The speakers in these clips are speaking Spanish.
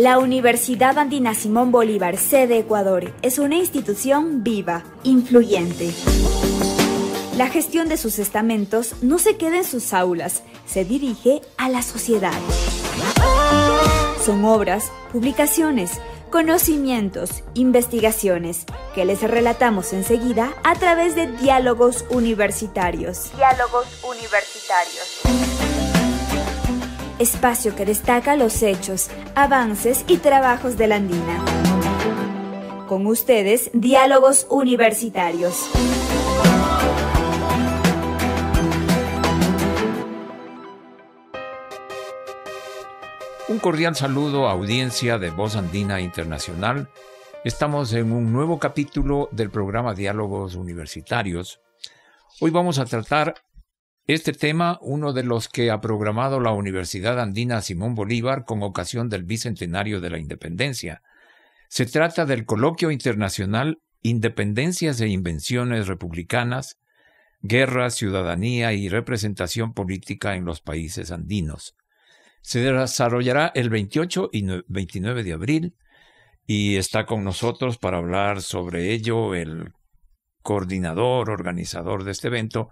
La Universidad Andina Simón Bolívar, sede Ecuador, es una institución viva, influyente. La gestión de sus estamentos no se queda en sus aulas, se dirige a la sociedad. Son obras, publicaciones, conocimientos, investigaciones, que les relatamos enseguida a través de diálogos universitarios. Diálogos universitarios espacio que destaca los hechos, avances y trabajos de la Andina. Con ustedes, Diálogos Universitarios. Un cordial saludo a audiencia de Voz Andina Internacional. Estamos en un nuevo capítulo del programa Diálogos Universitarios. Hoy vamos a tratar este tema, uno de los que ha programado la Universidad Andina Simón Bolívar con ocasión del Bicentenario de la Independencia. Se trata del coloquio internacional Independencias e Invenciones Republicanas, Guerra, Ciudadanía y Representación Política en los Países Andinos. Se desarrollará el 28 y 29 de abril y está con nosotros para hablar sobre ello el coordinador, organizador de este evento,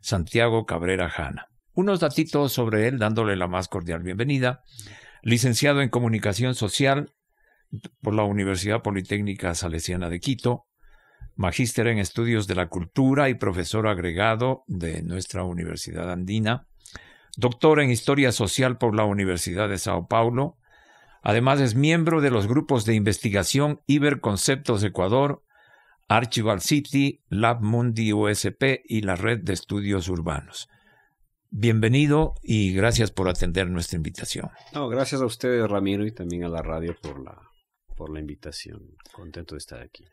Santiago Cabrera Jana. Unos datitos sobre él, dándole la más cordial bienvenida. Licenciado en Comunicación Social por la Universidad Politécnica Salesiana de Quito, magíster en Estudios de la Cultura y profesor agregado de nuestra Universidad Andina, doctor en Historia Social por la Universidad de Sao Paulo, Además es miembro de los grupos de investigación Iberconceptos Ecuador Archival City, Lab Mundi USP y la Red de Estudios Urbanos. Bienvenido y gracias por atender nuestra invitación. gracias a ustedes, Ramiro, y también a la radio por la, invitación. Contento de estar aquí.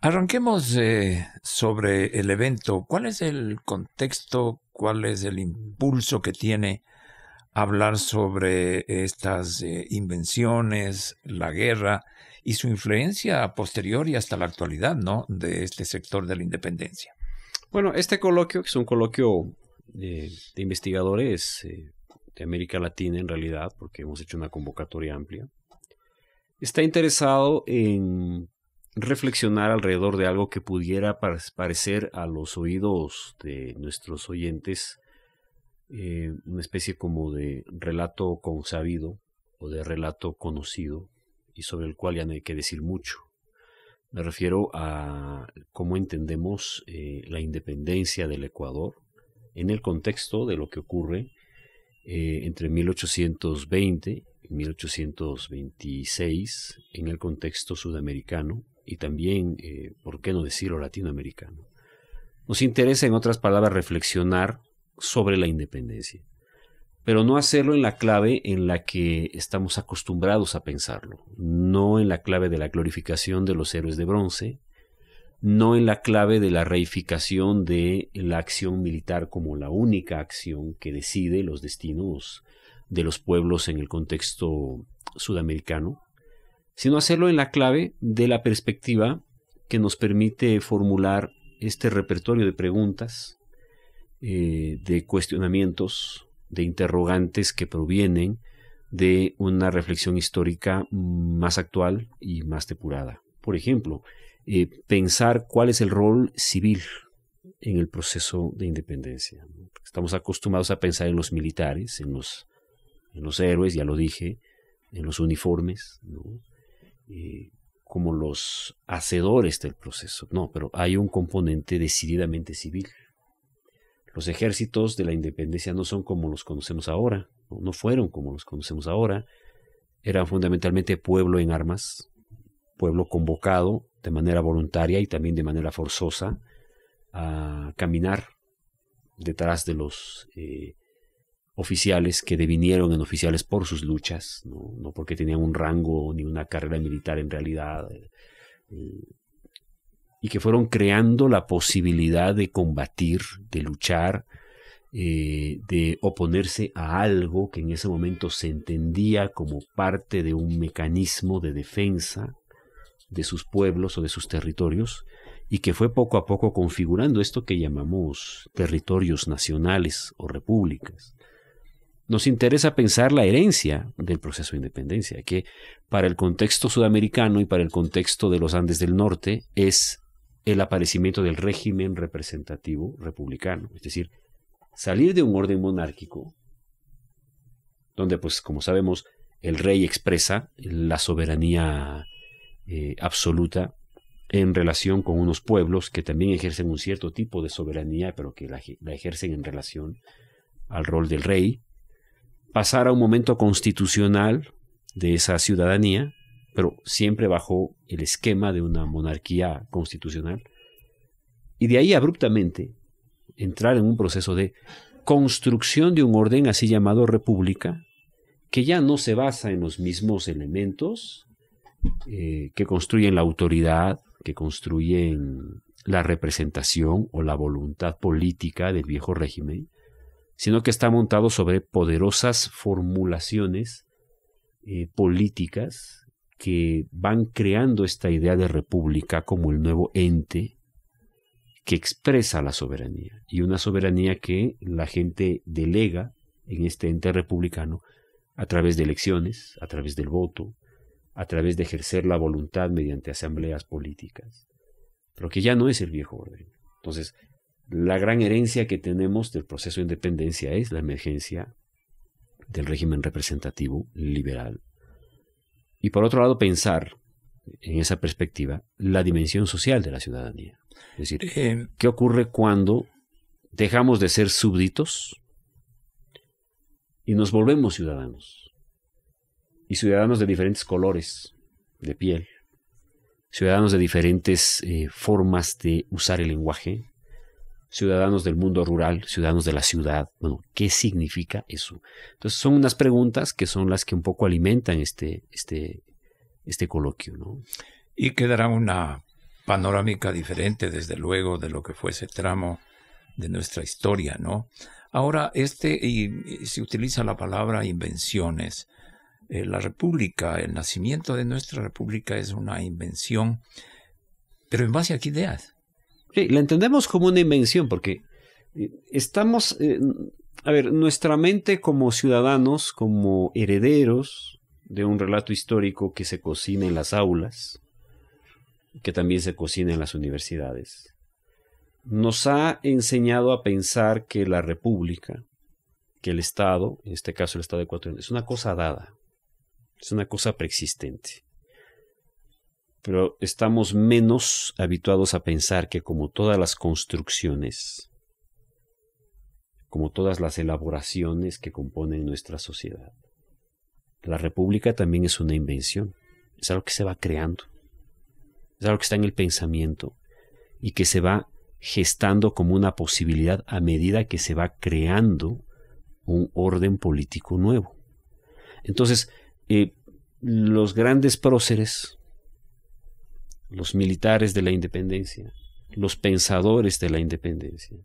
Arranquemos eh, sobre el evento. ¿Cuál es el contexto? ¿Cuál es el impulso que tiene hablar sobre estas eh, invenciones, la guerra? y su influencia posterior y hasta la actualidad, De este sector de la independencia. Bueno, este coloquio, que es un coloquio eh, de, investigadores eh, de América Latina en realidad, porque hemos hecho una convocatoria amplia, está interesado en reflexionar alrededor de algo que pudiera parecer a los oídos de nuestros oyentes eh, una especie como de relato consabido o de relato conocido, y sobre el cual ya no hay que decir mucho. Me refiero a cómo entendemos eh, la independencia del Ecuador en el contexto de lo que ocurre eh, entre 1820 y 1826 en el contexto sudamericano y también, eh, ¿por qué no decirlo, latinoamericano? Nos interesa, en otras palabras, reflexionar sobre la independencia pero no hacerlo en la clave en la que estamos acostumbrados a pensarlo, no en la clave de la glorificación de los héroes de bronce, no en la clave de la reificación de la acción militar como la única acción que decide los destinos de los pueblos en el contexto sudamericano, sino hacerlo en la clave de la perspectiva que nos permite formular este repertorio de preguntas, eh, de cuestionamientos, de interrogantes que provienen de una reflexión histórica más actual y más depurada. Por ejemplo, eh, pensar cuál es el rol civil en el proceso de independencia. Estamos acostumbrados a pensar en los militares, en los, los héroes, ya lo dije, en los uniformes, como los hacedores del proceso. No, pero hay un componente decididamente civil los ejércitos de la independencia no son como los conocemos ahora, no, fueron como los conocemos ahora, eran fundamentalmente pueblo en armas, pueblo convocado de manera voluntaria y también de manera forzosa a caminar detrás de los eh, oficiales que devinieron en oficiales por sus luchas, ¿no? porque tenían un rango ni una carrera militar en realidad. Eh, y que fueron creando la posibilidad de combatir, de luchar, eh, de oponerse a algo que en ese momento se entendía como parte de un mecanismo de defensa de sus pueblos o de sus territorios, y que fue poco a poco configurando esto que llamamos territorios nacionales o repúblicas. Nos interesa pensar la herencia del proceso de independencia, que para el contexto sudamericano y para el contexto de los Andes del Norte es el aparecimiento del régimen representativo republicano, es decir, salir de un orden monárquico, donde pues como sabemos el rey expresa la soberanía eh, absoluta en relación con unos pueblos que también ejercen un cierto tipo de soberanía, pero que la ejercen en relación al rol del rey, pasar a un momento constitucional de esa ciudadanía, pero siempre bajo el esquema de una monarquía constitucional. Y de ahí abruptamente entrar en un proceso de construcción de un orden así llamado república, que ya no se basa en los mismos elementos eh, que construyen la autoridad, que construyen la representación o la voluntad política del viejo régimen, sino que está montado sobre poderosas formulaciones eh, políticas que van creando esta idea de república como el nuevo ente que expresa la soberanía y una soberanía que la gente delega en este ente republicano a través de elecciones, a través del voto, a través de ejercer la voluntad mediante asambleas políticas, pero que ya no es el viejo orden. Entonces, la gran herencia que tenemos del proceso de independencia es la emergencia del régimen representativo liberal y por otro lado, pensar en esa perspectiva la dimensión social de la ciudadanía. Es decir, eh, ¿qué ocurre cuando dejamos de ser súbditos y nos volvemos ciudadanos? Y ciudadanos de diferentes colores de piel, ciudadanos de diferentes eh, formas de usar el lenguaje, ciudadanos del mundo rural, ciudadanos de la ciudad. Bueno, ¿qué significa eso? Entonces son unas preguntas que son las que un poco alimentan este, este, este coloquio. ¿no? Y quedará una panorámica diferente, desde luego, de lo que fue ese tramo de nuestra historia, ¿no? Ahora, este, y, se utiliza la palabra invenciones. Eh, la República, el nacimiento de nuestra República es una invención, pero en base a qué ideas? la entendemos como una invención porque eh, estamos, eh, a ver, nuestra mente como ciudadanos, como herederos de un relato histórico que se cocina en las aulas, que también se cocina en las universidades, nos ha enseñado a pensar que la república, que el Estado, en este caso el Estado ecuatoriano, es una cosa dada, es una cosa preexistente pero estamos menos habituados a pensar que como todas las construcciones, como todas las elaboraciones que componen nuestra sociedad, la república también es una invención, es algo que se va creando, es algo que está en el pensamiento y que se va gestando como una posibilidad a medida que se va creando un orden político nuevo. Entonces, eh, los grandes próceres, los militares de la independencia, los pensadores de la independencia,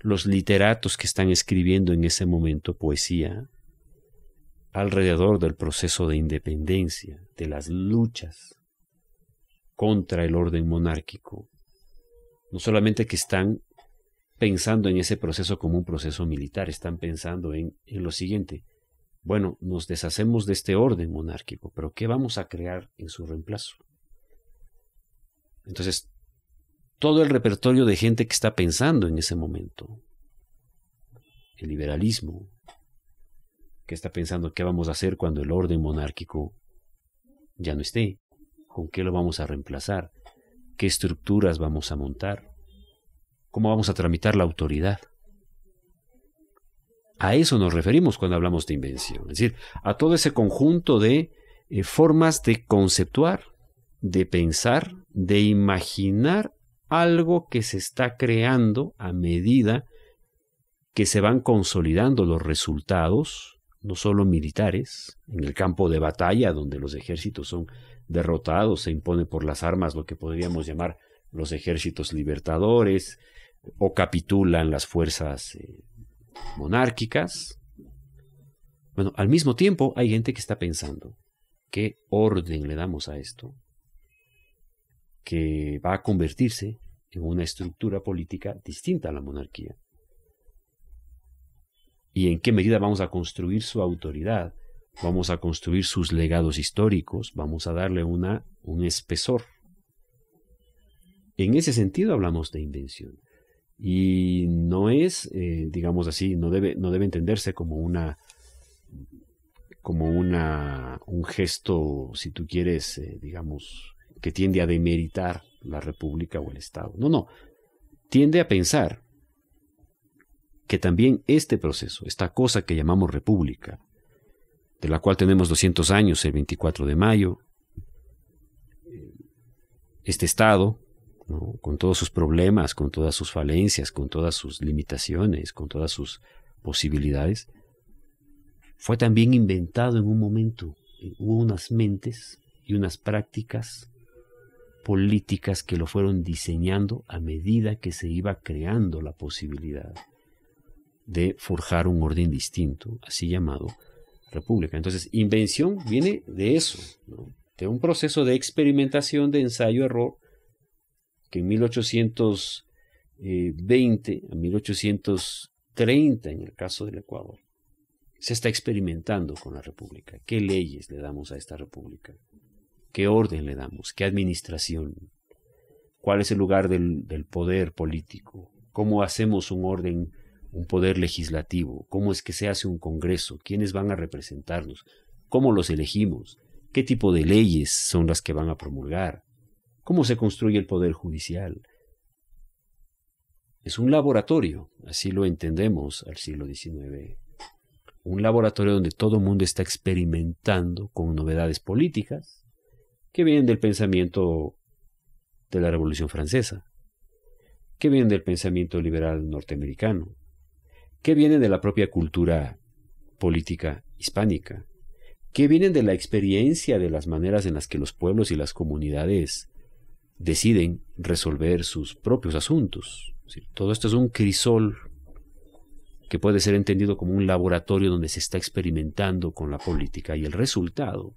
los literatos que están escribiendo en ese momento poesía alrededor del proceso de independencia, de las luchas contra el orden monárquico. No solamente que están pensando en ese proceso como un proceso militar, están pensando en, en lo siguiente. Bueno, nos deshacemos de este orden monárquico, pero ¿qué vamos a crear en su reemplazo? Entonces, todo el repertorio de gente que está pensando en ese momento, el liberalismo, que está pensando qué vamos a hacer cuando el orden monárquico ya no esté, con qué lo vamos a reemplazar, qué estructuras vamos a montar, cómo vamos a tramitar la autoridad. A eso nos referimos cuando hablamos de invención, es decir, a todo ese conjunto de eh, formas de conceptuar, de pensar de imaginar algo que se está creando a medida que se van consolidando los resultados, no solo militares, en el campo de batalla, donde los ejércitos son derrotados, se impone por las armas lo que podríamos llamar los ejércitos libertadores, o capitulan las fuerzas eh, monárquicas. Bueno, al mismo tiempo hay gente que está pensando, ¿qué orden le damos a esto? que va a convertirse en una estructura política distinta a la monarquía. ¿Y en qué medida vamos a construir su autoridad? Vamos a construir sus legados históricos, vamos a darle una, un espesor. En ese sentido hablamos de invención. Y no es, eh, digamos así, no debe, no debe entenderse como una como una, un gesto, si tú quieres, eh, digamos, que tiende a demeritar la República o el Estado. No, no. Tiende a pensar que también este proceso, esta cosa que llamamos República, de la cual tenemos 200 años el 24 de mayo, eh, este Estado, con todos sus problemas, con todas sus falencias, con todas sus limitaciones, con todas sus posibilidades, fue también inventado en un momento. Hubo unas mentes y unas prácticas políticas que lo fueron diseñando a medida que se iba creando la posibilidad de forjar un orden distinto, así llamado república. Entonces, invención viene de eso, de un proceso de experimentación, de ensayo-error, que en 1820 a 1830, en el caso del Ecuador, se está experimentando con la república. ¿Qué leyes le damos a esta república? ¿Qué orden le damos? ¿Qué administración? ¿Cuál es el lugar del, poder político? ¿Cómo hacemos un orden, un poder legislativo? ¿Cómo es que se hace un Congreso? ¿Quiénes van a representarnos? ¿Cómo los elegimos? ¿Qué tipo de leyes son las que van a promulgar? ¿Cómo se construye el poder judicial? Es un laboratorio, así lo entendemos al siglo XIX. Un laboratorio donde todo el mundo está experimentando con novedades políticas, que vienen del pensamiento de la Revolución Francesa, que vienen del pensamiento liberal norteamericano, que vienen de la propia cultura política hispánica, que vienen de la experiencia de las maneras en las que los pueblos y las comunidades deciden resolver sus propios asuntos. Todo esto es un crisol que puede ser entendido como un laboratorio donde se está experimentando con la política y el resultado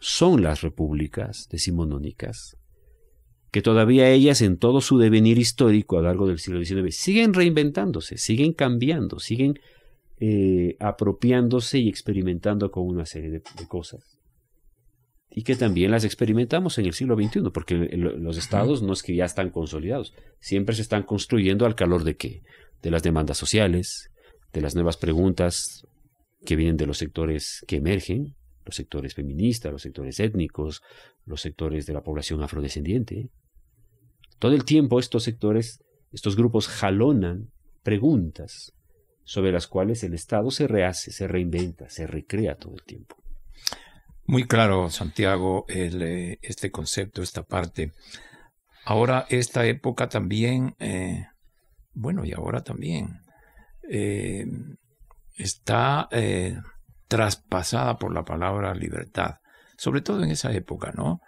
son las repúblicas decimonónicas, que todavía ellas en todo su devenir histórico a lo largo del siglo XIX siguen reinventándose, siguen cambiando, siguen eh, apropiándose y experimentando con una serie de, cosas. Y que también las experimentamos en el siglo XXI, porque los estados no es que ya están consolidados, siempre se están construyendo al calor de qué? De las demandas sociales, de las nuevas preguntas que vienen de los sectores que emergen, los sectores feministas, los sectores étnicos, los sectores de la población afrodescendiente. Todo el tiempo estos sectores, estos grupos jalonan preguntas sobre las cuales el Estado se rehace, se reinventa, se recrea todo el tiempo. Muy claro, Santiago, eh, este concepto, esta parte. Ahora, esta época también, eh, bueno, y ahora también, eh, está traspasada por la palabra libertad, sobre todo en esa época, ¿no?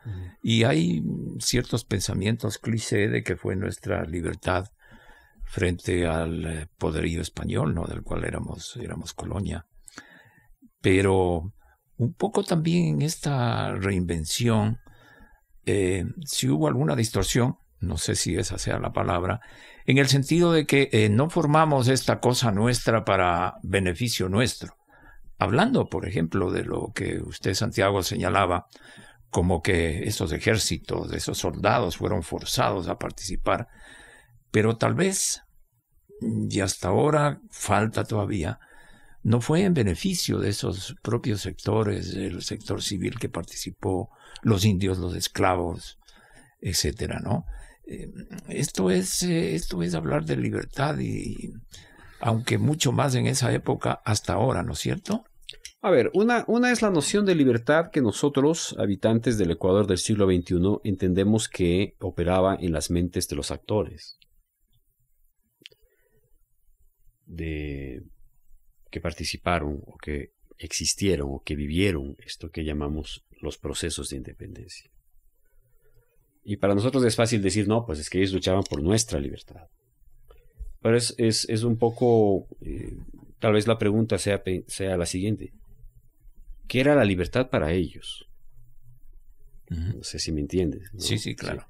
Y hay ciertos pensamientos cliché de que fue nuestra libertad frente al eh, poderío español, ¿no? Del cual éramos, éramos colonia. Pero un poco también en esta reinvención, eh, si hubo alguna distorsión, no sé si esa sea la palabra, en el sentido de que eh, no formamos esta cosa nuestra para beneficio nuestro, hablando, por ejemplo, de lo que usted, Santiago, señalaba, como que esos ejércitos, esos soldados fueron forzados a participar, pero tal vez, y hasta ahora falta todavía, no fue en beneficio de esos propios sectores, el sector civil que participó, los indios, los esclavos, etcétera, ¿no? Eh, esto es, eh, esto es hablar de libertad y, aunque mucho más en esa época hasta ahora, ¿no es cierto? A ver, una, una es la noción de libertad que nosotros, habitantes del Ecuador del siglo XXI, entendemos que operaba en las mentes de los actores, de que participaron o que existieron o que vivieron esto que llamamos los procesos de independencia. Y para nosotros es fácil decir, no, pues es que ellos luchaban por nuestra libertad. Pero es, es, un poco, eh, tal vez la pregunta sea, sea la siguiente que era la libertad para ellos. No sé si me entiendes. Sí, sí, claro.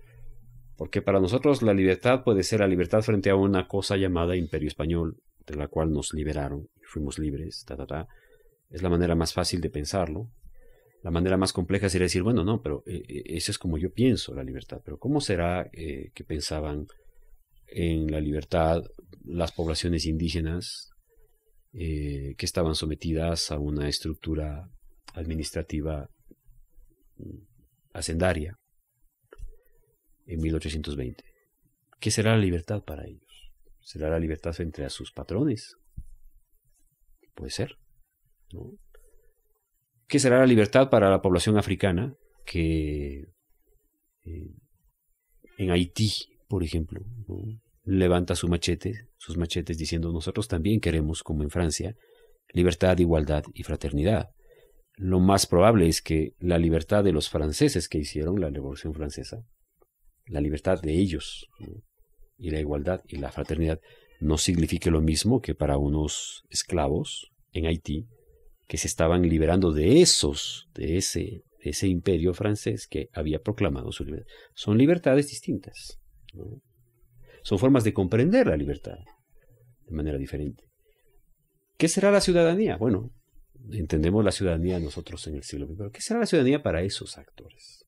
Porque para nosotros la libertad puede ser la libertad frente a una cosa llamada imperio español, de la cual nos liberaron, fuimos libres, ta, ta, ta. Es la manera más fácil de pensarlo. La manera más compleja sería decir, bueno, no, pero eh, eh, eso es como yo pienso la libertad. Pero ¿cómo será eh, que pensaban en la libertad las poblaciones indígenas que estaban sometidas a una estructura administrativa hacendaria en 1820. ¿Qué será la libertad para ellos? ¿Será la libertad entre a sus patrones? Puede ser. ¿Qué será la libertad para la población africana que eh, en Haití, por ejemplo, levanta su machete, sus machetes diciendo nosotros también queremos, como en Francia, libertad, igualdad y fraternidad? lo más probable es que la libertad de los franceses que hicieron la Revolución Francesa, la libertad de ellos y la igualdad y la fraternidad no signifique lo mismo que para unos esclavos en Haití que se estaban liberando de esos, de ese, ese imperio francés que había proclamado su libertad. Son libertades distintas. Son formas de comprender la libertad de manera diferente. ¿Qué será la ciudadanía? Bueno, entendemos la ciudadanía nosotros en el siglo XXI, pero ¿qué será la ciudadanía para esos actores?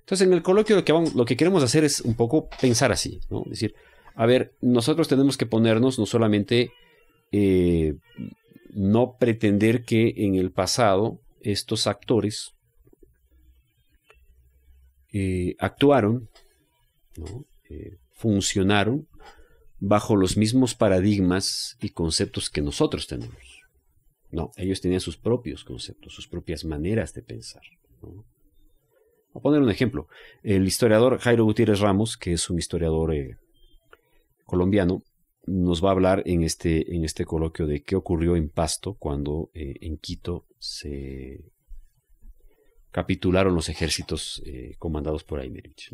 Entonces, en el coloquio lo que, lo que queremos hacer es un poco pensar así, ¿no? decir, a ver, nosotros tenemos que ponernos no solamente eh, no pretender que en el pasado estos actores eh, actuaron, eh, funcionaron bajo los mismos paradigmas y conceptos que nosotros tenemos no, ellos tenían sus propios conceptos, sus propias maneras de pensar. Voy a poner un ejemplo. El historiador Jairo Gutiérrez Ramos, que es un historiador eh, colombiano, nos va a hablar en este, en este coloquio de qué ocurrió en Pasto cuando eh, en Quito se capitularon los ejércitos eh, comandados por Aymerich.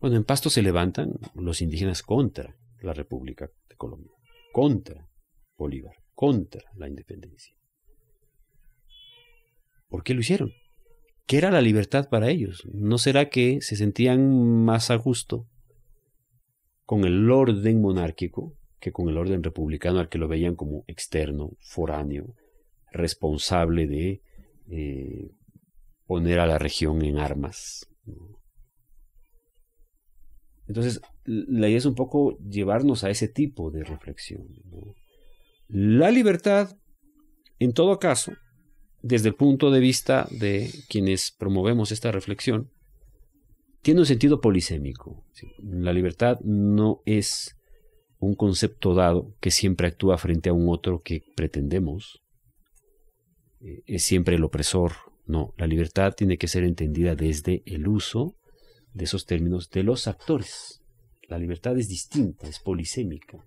Bueno, en Pasto se levantan los indígenas contra la República de Colombia, contra Bolívar contra la independencia. ¿Por qué lo hicieron? ¿Qué era la libertad para ellos? ¿No será que se sentían más a gusto con el orden monárquico que con el orden republicano al que lo veían como externo, foráneo, responsable de eh, poner a la región en armas? Entonces, la idea es un poco llevarnos a ese tipo de reflexión. La libertad, en todo caso, desde el punto de vista de quienes promovemos esta reflexión, tiene un sentido polisémico. La libertad no es un concepto dado que siempre actúa frente a un otro que pretendemos. Eh, es siempre el opresor. No, la libertad tiene que ser entendida desde el uso de esos términos de los actores. La libertad es distinta, es polisémica.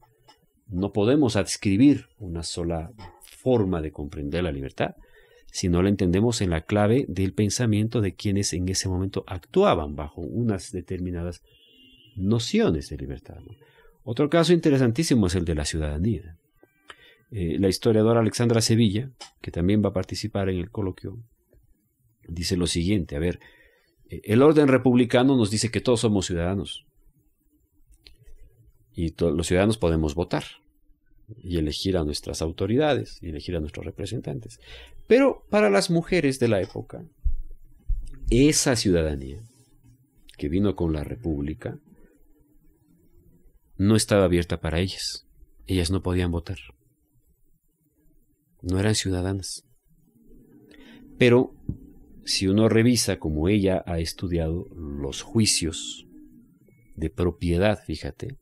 No podemos adscribir una sola forma de comprender la libertad si no la entendemos en la clave del pensamiento de quienes en ese momento actuaban bajo unas determinadas nociones de libertad. Otro caso interesantísimo es el de la ciudadanía. Eh, la historiadora Alexandra Sevilla, que también va a participar en el coloquio, dice lo siguiente, a ver, eh, el orden republicano nos dice que todos somos ciudadanos y los ciudadanos podemos votar y elegir a nuestras autoridades y elegir a nuestros representantes. Pero para las mujeres de la época, esa ciudadanía que vino con la República no estaba abierta para ellas. Ellas no podían votar. No eran ciudadanas. Pero si uno revisa como ella ha estudiado los juicios de propiedad, fíjate,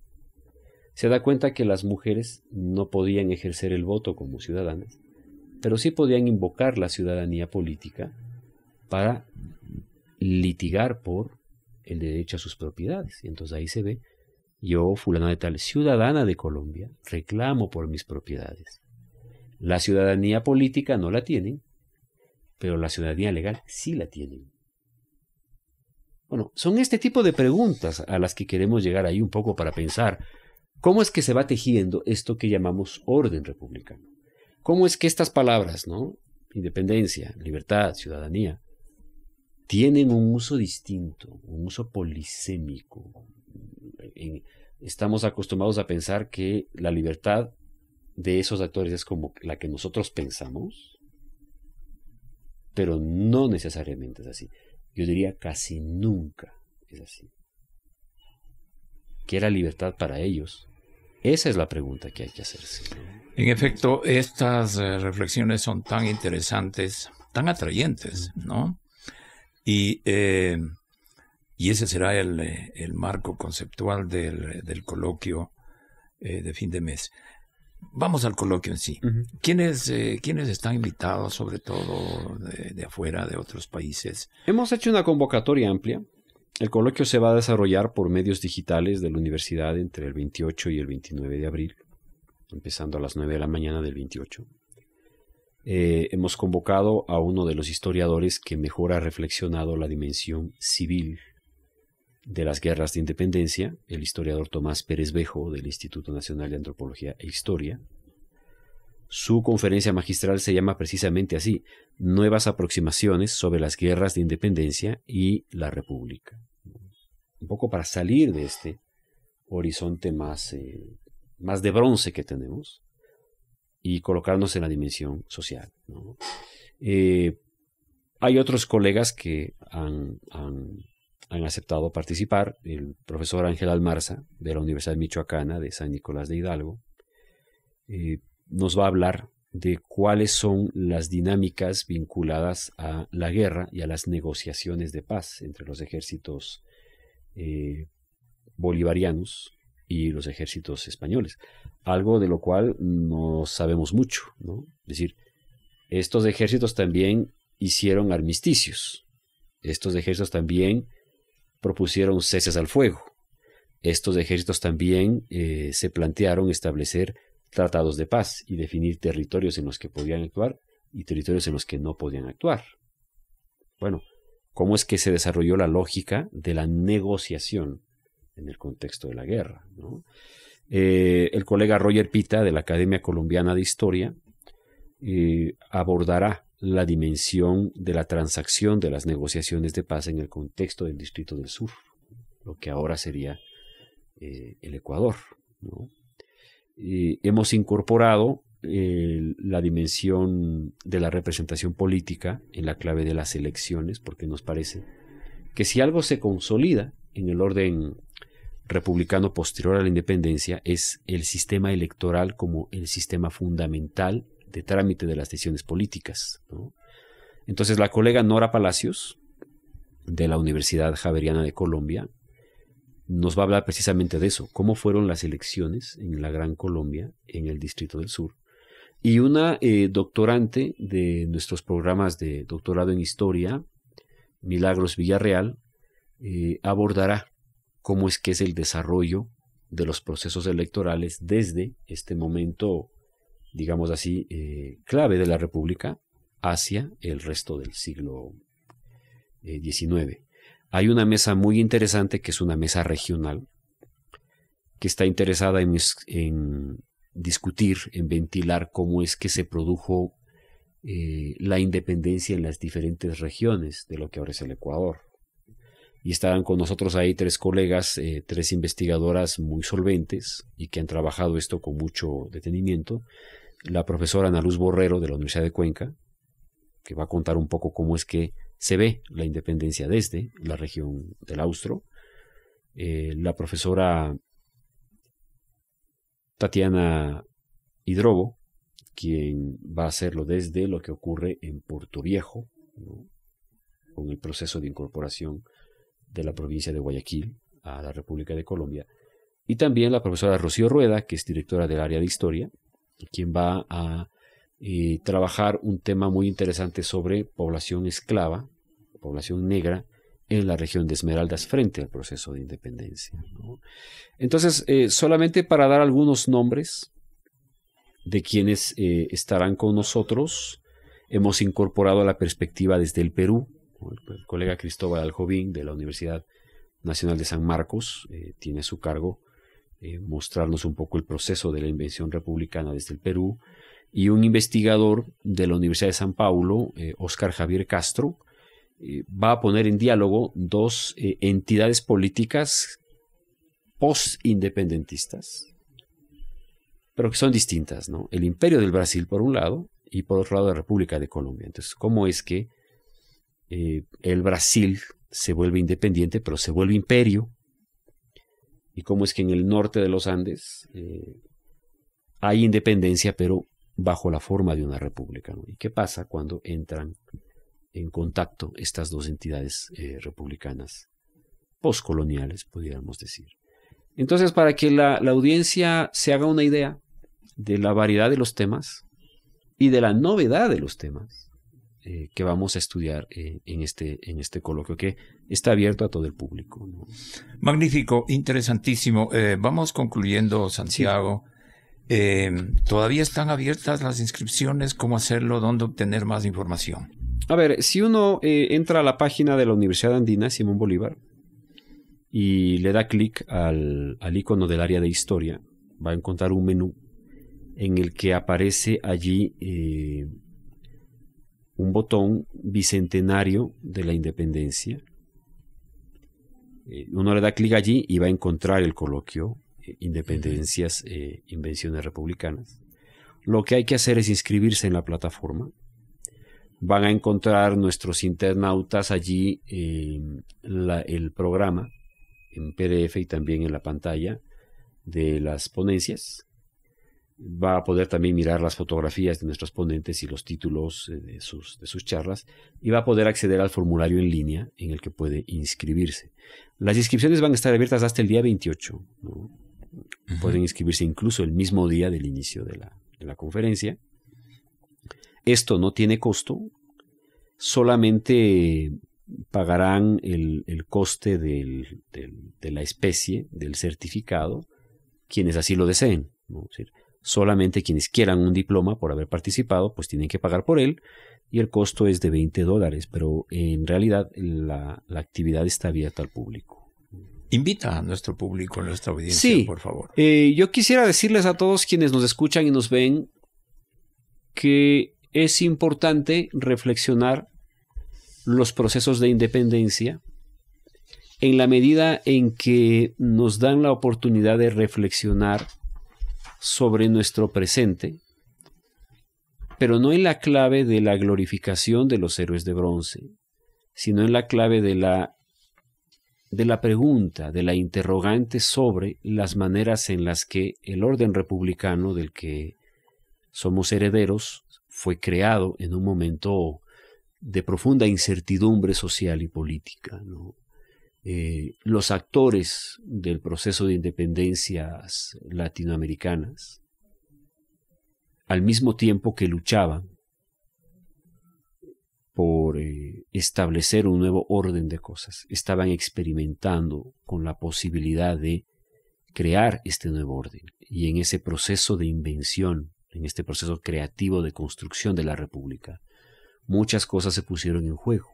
se da cuenta que las mujeres no podían ejercer el voto como ciudadanas, pero sí podían invocar la ciudadanía política para litigar por el derecho a sus propiedades. Y entonces ahí se ve, yo, fulano de tal, ciudadana de Colombia, reclamo por mis propiedades. La ciudadanía política no la tienen, pero la ciudadanía legal sí la tienen. Bueno, son este tipo de preguntas a las que queremos llegar ahí un poco para pensar ¿Cómo es que se va tejiendo esto que llamamos orden republicano? ¿Cómo es que estas palabras, ¿no? Independencia, libertad, ciudadanía, tienen un uso distinto, un uso polisémico. estamos acostumbrados a pensar que la libertad de esos actores es como la que nosotros pensamos, pero no necesariamente es así. Yo diría casi nunca es así. Que era libertad para ellos, esa es la pregunta que hay que hacerse. En efecto, estas eh, reflexiones son tan interesantes, tan atrayentes, ¿no? Y, eh, y ese será el, eh, marco conceptual del, coloquio de fin de mes. Vamos al coloquio en sí. ¿Quiénes, están invitados, sobre todo de, afuera, de otros países? Hemos hecho una convocatoria amplia. El coloquio se va a desarrollar por medios digitales de la universidad entre el 28 y el 29 de abril, empezando a las 9 de la mañana del 28. Eh, hemos convocado a uno de los historiadores que mejor ha reflexionado la dimensión civil de las guerras de independencia, el historiador Tomás Pérez Bejo del Instituto Nacional de Antropología e Historia, su conferencia magistral se llama precisamente así, Nuevas aproximaciones sobre las guerras de independencia y la república. Un poco para salir de este horizonte más, eh, más de bronce que tenemos y colocarnos en la dimensión social. Eh, hay otros colegas que han, aceptado participar, el profesor Ángel Almarza de la Universidad Michoacana de San Nicolás de Hidalgo, eh, nos va a hablar de cuáles son las dinámicas vinculadas a la guerra y a las negociaciones de paz entre los ejércitos eh, bolivarianos y los ejércitos españoles. Algo de lo cual no sabemos mucho, Es decir, estos ejércitos también hicieron armisticios. Estos ejércitos también propusieron ceses al fuego. Estos ejércitos también eh, se plantearon establecer tratados de paz y definir territorios en los que podían actuar y territorios en los que no podían actuar. Bueno, ¿cómo es que se desarrolló la lógica de la negociación en el contexto de la guerra? Eh, el colega Roger Pita de la Academia Colombiana de Historia eh, abordará la dimensión de la transacción de las negociaciones de paz en el contexto del Distrito del Sur, lo que ahora sería eh, el Ecuador. Eh, hemos incorporado eh, la dimensión de la representación política en la clave de las elecciones, porque nos parece que si algo se consolida en el orden republicano posterior a la independencia es el sistema electoral como el sistema fundamental de trámite de las decisiones políticas. Entonces la colega Nora Palacios, de la Universidad Javeriana de Colombia, nos va a hablar precisamente de eso, cómo fueron las elecciones en la Gran Colombia, en el Distrito del Sur. Y una eh, doctorante de nuestros programas de doctorado en historia, Milagros Villarreal, eh, abordará cómo es que es el desarrollo de los procesos electorales desde este momento, digamos así, eh, clave de la República hacia el resto del siglo XIX hay una mesa muy interesante que es una mesa regional que está interesada en, discutir, en ventilar cómo es que se produjo eh, la independencia en las diferentes regiones de lo que ahora es el Ecuador. Y estaban con nosotros ahí tres colegas, eh, tres investigadoras muy solventes y que han trabajado esto con mucho detenimiento. La profesora Ana Luz Borrero de la Universidad de Cuenca, que va a contar un poco cómo es que se ve la independencia desde la región del Austro. Eh, la profesora Tatiana Hidrobo, quien va a hacerlo desde lo que ocurre en Puerto Viejo, con el proceso de incorporación de la provincia de Guayaquil a la República de Colombia. Y también la profesora Rocío Rueda, que es directora del área de historia, quien va a y eh, trabajar un tema muy interesante sobre población esclava, población negra, en la región de Esmeraldas frente al proceso de independencia. Entonces, eh, solamente para dar algunos nombres de quienes eh, estarán con nosotros, hemos incorporado la perspectiva desde el Perú. El, colega Cristóbal Aljovín de la Universidad Nacional de San Marcos tiene su cargo mostrarnos un poco el proceso de la invención republicana desde el Perú y un investigador de la Universidad de San Paulo, Oscar eh, Javier Castro, eh, va a poner en diálogo dos eh, entidades políticas post-independentistas, pero que son distintas, ¿no? El imperio del Brasil por un lado y por otro lado la República de Colombia. Entonces, ¿cómo es que el Brasil se vuelve independiente, pero se vuelve imperio? ¿Y cómo es que en el norte de los Andes hay independencia, pero bajo la forma de una república. ¿Y qué pasa cuando entran en contacto estas dos entidades eh, republicanas postcoloniales, pudiéramos decir? Entonces, para que la, audiencia se haga una idea de la variedad de los temas y de la novedad de los temas eh, que vamos a estudiar eh, en, este, en este coloquio que está abierto a todo el público. Magnífico, interesantísimo. vamos concluyendo, Santiago. Eh, ¿Todavía están abiertas las inscripciones? ¿Cómo hacerlo? ¿Dónde obtener más información? A ver, si uno eh, entra a la página de la Universidad Andina, Simón Bolívar, y le da clic al, icono del área de historia, va a encontrar un menú en el que aparece allí eh, un botón bicentenario de la independencia. uno le da clic allí y va a encontrar el coloquio eh, independencias, e invenciones republicanas. Lo que hay que hacer es inscribirse en la plataforma. Van a encontrar nuestros internautas allí el programa en PDF y también en la pantalla de las ponencias. Va a poder también mirar las fotografías de nuestros ponentes y los títulos eh, de sus, de sus charlas y va a poder acceder al formulario en línea en el que puede inscribirse. Las inscripciones van a estar abiertas hasta el día 28. Pueden inscribirse incluso el mismo día del inicio de la, conferencia. Esto no tiene costo, solamente pagarán el, coste de la especie, del certificado, quienes así lo deseen. solamente quienes quieran un diploma por haber participado, pues tienen que pagar por él y el costo es de 20 dólares, pero en realidad la actividad está abierta al público. Invita a nuestro público, a nuestra audiencia, por favor. Eh, yo quisiera decirles a todos quienes nos escuchan y nos ven que es importante reflexionar los procesos de independencia en la medida en que nos dan la oportunidad de reflexionar sobre nuestro presente, pero no en la clave de la glorificación de los héroes de bronce, sino en la clave de la de la pregunta, de la interrogante sobre las maneras en las que el orden republicano del que somos herederos fue creado en un momento de profunda incertidumbre social y política. Eh, los actores del proceso de independencias latinoamericanas, al mismo tiempo que luchaban por eh, establecer un nuevo orden de cosas. Estaban experimentando con la posibilidad de crear este nuevo orden. Y en ese proceso de invención, en este proceso creativo de construcción de la República, muchas cosas se pusieron en juego.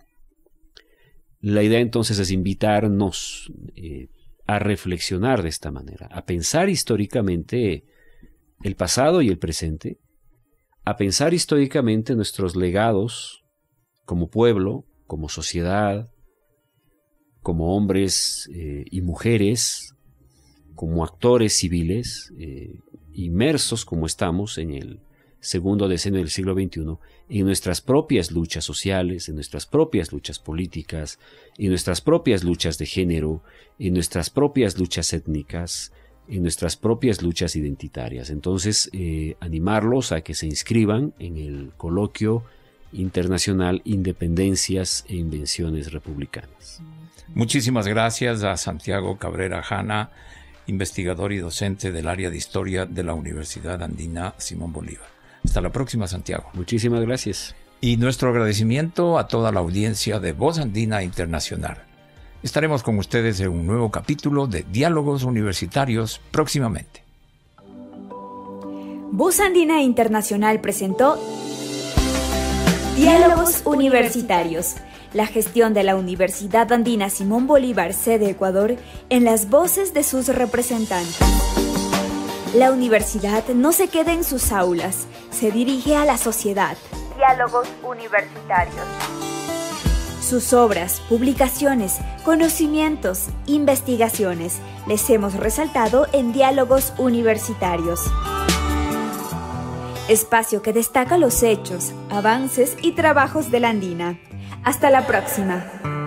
La idea entonces es invitarnos eh, a reflexionar de esta manera, a pensar históricamente el pasado y el presente, a pensar históricamente nuestros legados como pueblo, como sociedad, como hombres eh, y mujeres, como actores civiles, eh, inmersos como estamos en el segundo decenio del siglo XXI, en nuestras propias luchas sociales, en nuestras propias luchas políticas, en nuestras propias luchas de género, en nuestras propias luchas étnicas, en nuestras propias luchas identitarias. Entonces, eh, animarlos a que se inscriban en el coloquio internacional Independencias e Invenciones Republicanas. Muchísimas gracias a Santiago Cabrera Jana, investigador y docente del área de historia de la Universidad Andina Simón Bolívar. Hasta la próxima, Santiago. Muchísimas gracias. Y nuestro agradecimiento a toda la audiencia de Voz Andina Internacional. Estaremos con ustedes en un nuevo capítulo de Diálogos Universitarios próximamente. Voz Andina Internacional presentó Diálogos Universitarios. La gestión de la Universidad Andina Simón Bolívar, sede Ecuador, en las voces de sus representantes. La universidad no se queda en sus aulas, se dirige a la sociedad. Diálogos Universitarios. Sus obras, publicaciones, conocimientos, investigaciones, les hemos resaltado en Diálogos Universitarios espacio que destaca los hechos, avances y trabajos de la Andina. Hasta la próxima.